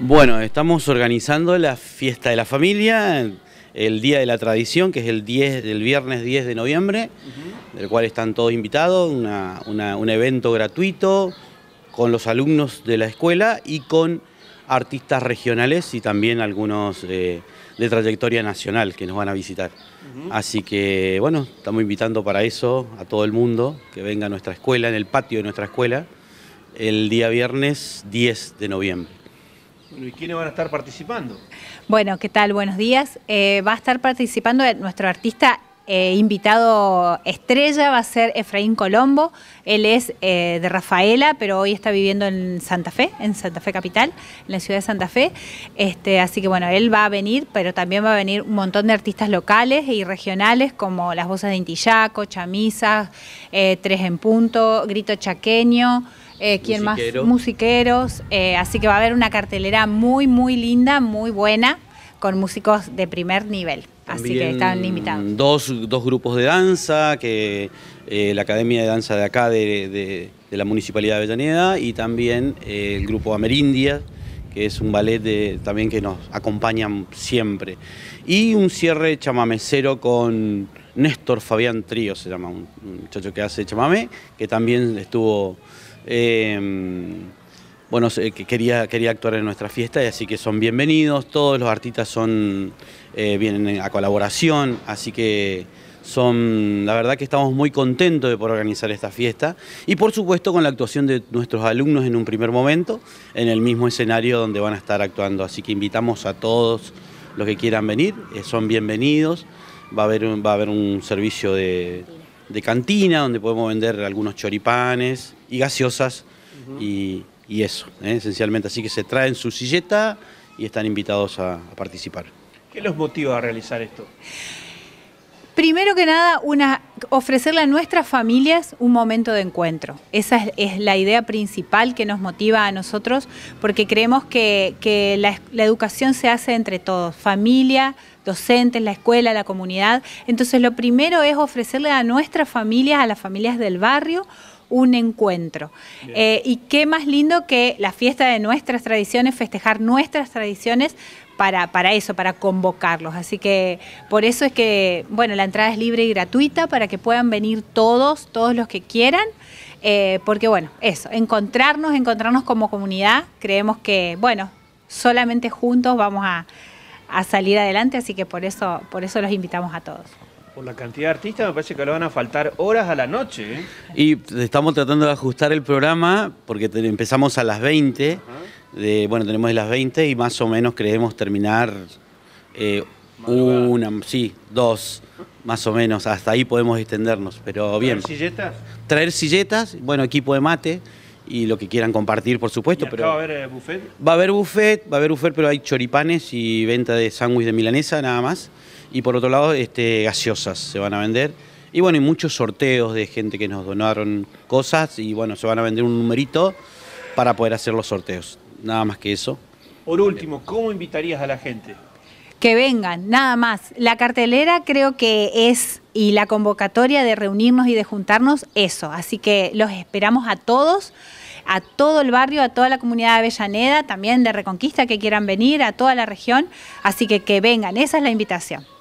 Bueno, estamos organizando la fiesta de la familia, el Día de la Tradición, que es el, viernes 10 de noviembre, del cual están todos invitados, un evento gratuito con los alumnos de la escuela y con artistas regionales y también algunos eh, de trayectoria nacional que nos van a visitar. Así que, bueno, estamos invitando para eso a todo el mundo que venga a nuestra escuela, en el patio de nuestra escuela, el día viernes 10 de noviembre. ¿y quiénes van a estar participando? Bueno, ¿qué tal? Buenos días. Eh, va a estar participando eh, nuestro artista eh, invitado estrella va a ser Efraín Colombo. Él es de Rafaela, pero hoy está viviendo en Santa Fe, en Santa Fe Capital, en la ciudad de Santa Fe. Este, así que bueno, él va a venir, pero también va a venir un montón de artistas locales y regionales como las voces de Intillaco, Chamisa, Tres en Punto, Grito Chaqueño. Eh, ¿quién más? Musiqueros. Eh, así que va a haber una cartelera muy, muy linda, muy buena, con músicos de primer nivel. así que están invitados. Dos, dos grupos de danza, que eh, la Academia de Danza de acá, de, la Municipalidad de Avellaneda, y también el grupo Amerindia que es un ballet de, también que nos acompañan siempre. Y un cierre chamamecero con Néstor Fabián Trío, se llama, un muchacho que hace chamamé, que también estuvo Em, bueno, quería, quería actuar en nuestra fiesta, y así que son bienvenidos, todos los artistas son, eh, vienen a colaboración, así que son, la verdad que estamos muy contentos de poder organizar esta fiesta y por supuesto con la actuación de nuestros alumnos en un primer momento, en el mismo escenario donde van a estar actuando, así que invitamos a todos los que quieran venir, eh, son bienvenidos, va a haber, va a haber un servicio de cantina donde podemos vender algunos choripanes, y gaseosas y, eso, ¿eh? esencialmente. Así que se traen su silleta y están invitados a, participar. ¿Qué los motiva a realizar esto? Primero que nada, una, ofrecerle a nuestras familias un momento de encuentro. Esa es, la idea principal que nos motiva a nosotros, porque creemos que, la, educación se hace entre todos, familia, docentes, la escuela, la comunidad. Entonces, lo primero es ofrecerle a nuestras familias, a las familias del barrio, un encuentro. Eh, y qué más lindo que la fiesta de nuestras tradiciones, festejar nuestras tradiciones para, eso, para convocarlos. Así que por eso es que, bueno, la entrada es libre y gratuita para que puedan venir todos, todos los que quieran. Eh, porque bueno, eso, encontrarnos, encontrarnos como comunidad, creemos que, bueno, solamente juntos vamos a, a salir adelante, así que por eso, por eso los invitamos a todos por la cantidad de artistas, me parece que le van a faltar horas a la noche. ¿eh? Y estamos tratando de ajustar el programa porque empezamos a las 20. bueno, tenemos las 20 y más o menos creemos terminar eh, una, sí, dos, más o menos. Hasta ahí podemos extendernos, pero bien. ¿Traer silletas? Traer silletas, bueno, equipo de mate y lo que quieran compartir, por supuesto. pero va a haber eh, buffet? Va a haber buffet, va a haber buffet, pero hay choripanes y venta de sándwich de milanesa nada más y por otro lado este, gaseosas se van a vender. Y bueno, hay muchos sorteos de gente que nos donaron cosas y bueno, se van a vender un numerito para poder hacer los sorteos. Nada más que eso. Por último, ¿cómo invitarías a la gente? Que vengan, nada más. La cartelera creo que es y la convocatoria de reunirnos y de juntarnos eso. Así que los esperamos a todos a todo el barrio, a toda la comunidad de Avellaneda, también de Reconquista que quieran venir, a toda la región. Así que que vengan, esa es la invitación.